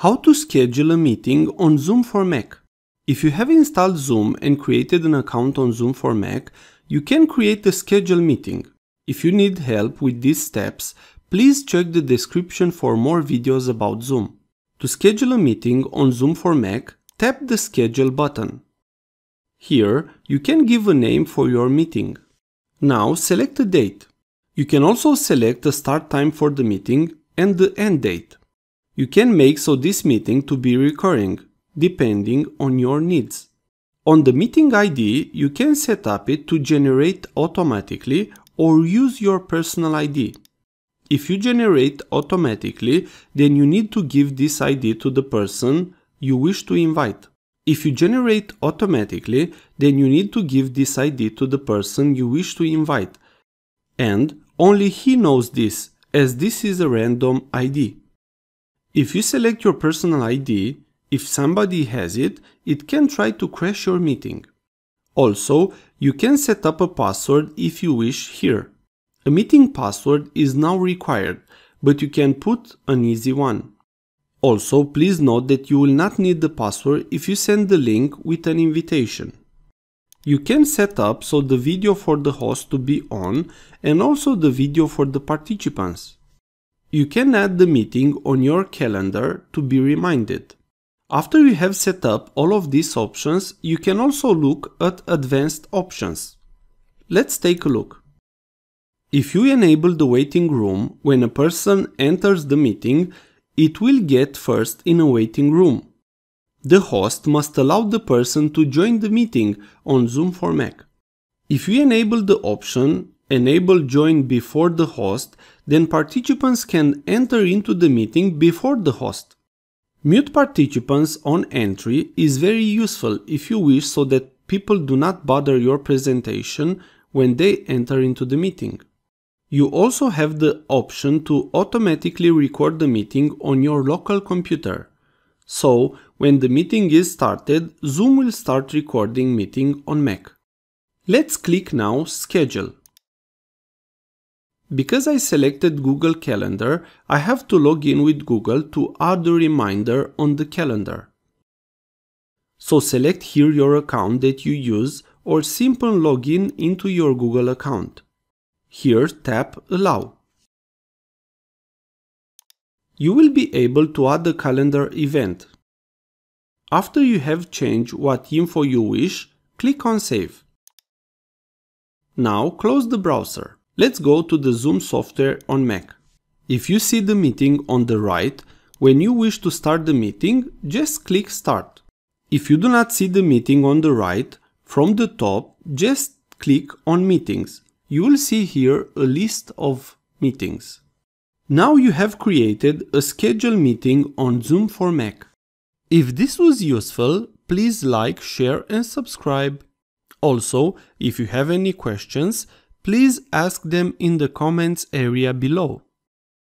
How to schedule a meeting on Zoom for Mac. If you have installed Zoom and created an account on Zoom for Mac, you can create a schedule meeting. If you need help with these steps, please check the description for more videos about Zoom. To schedule a meeting on Zoom for Mac, tap the schedule button. Here, you can give a name for your meeting. Now select a date. You can also select a start time for the meeting and the end date. You can make so this meeting to be recurring, depending on your needs. On the meeting ID, you can set up it to generate automatically or use your personal ID. If you generate automatically, then you need to give this ID to the person you wish to invite. If you generate automatically, then you need to give this ID to the person you wish to invite. And only he knows this, as this is a random ID. If you select your personal ID, if somebody has it, it can try to crash your meeting. Also, you can set up a password if you wish here. A meeting password is now required, but you can put an easy one. Also, please note that you will not need the password if you send the link with an invitation. You can set up so the video for the host to be on and also the video for the participants. You can add the meeting on your calendar to be reminded. After you have set up all of these options, you can also look at advanced options. Let's take a look. If you enable the waiting room when a person enters the meeting, it will get first in a waiting room. The host must allow the person to join the meeting on Zoom for Mac. If you enable the option, Enable join before the host, then participants can enter into the meeting before the host. Mute participants on entry is very useful if you wish so that people do not bother your presentation when they enter into the meeting. You also have the option to automatically record the meeting on your local computer. So, when the meeting is started, Zoom will start recording meeting on Mac. Let's click now Schedule. Because I selected Google Calendar, I have to log in with Google to add the reminder on the calendar. So select here your account that you use or log login into your Google account. Here tap Allow. You will be able to add a calendar event. After you have changed what info you wish, click on Save. Now close the browser. Let's go to the Zoom software on Mac. If you see the meeting on the right, when you wish to start the meeting, just click Start. If you do not see the meeting on the right, from the top, just click on Meetings. You will see here a list of meetings. Now you have created a scheduled meeting on Zoom for Mac. If this was useful, please like, share and subscribe. Also, if you have any questions, please ask them in the comments area below.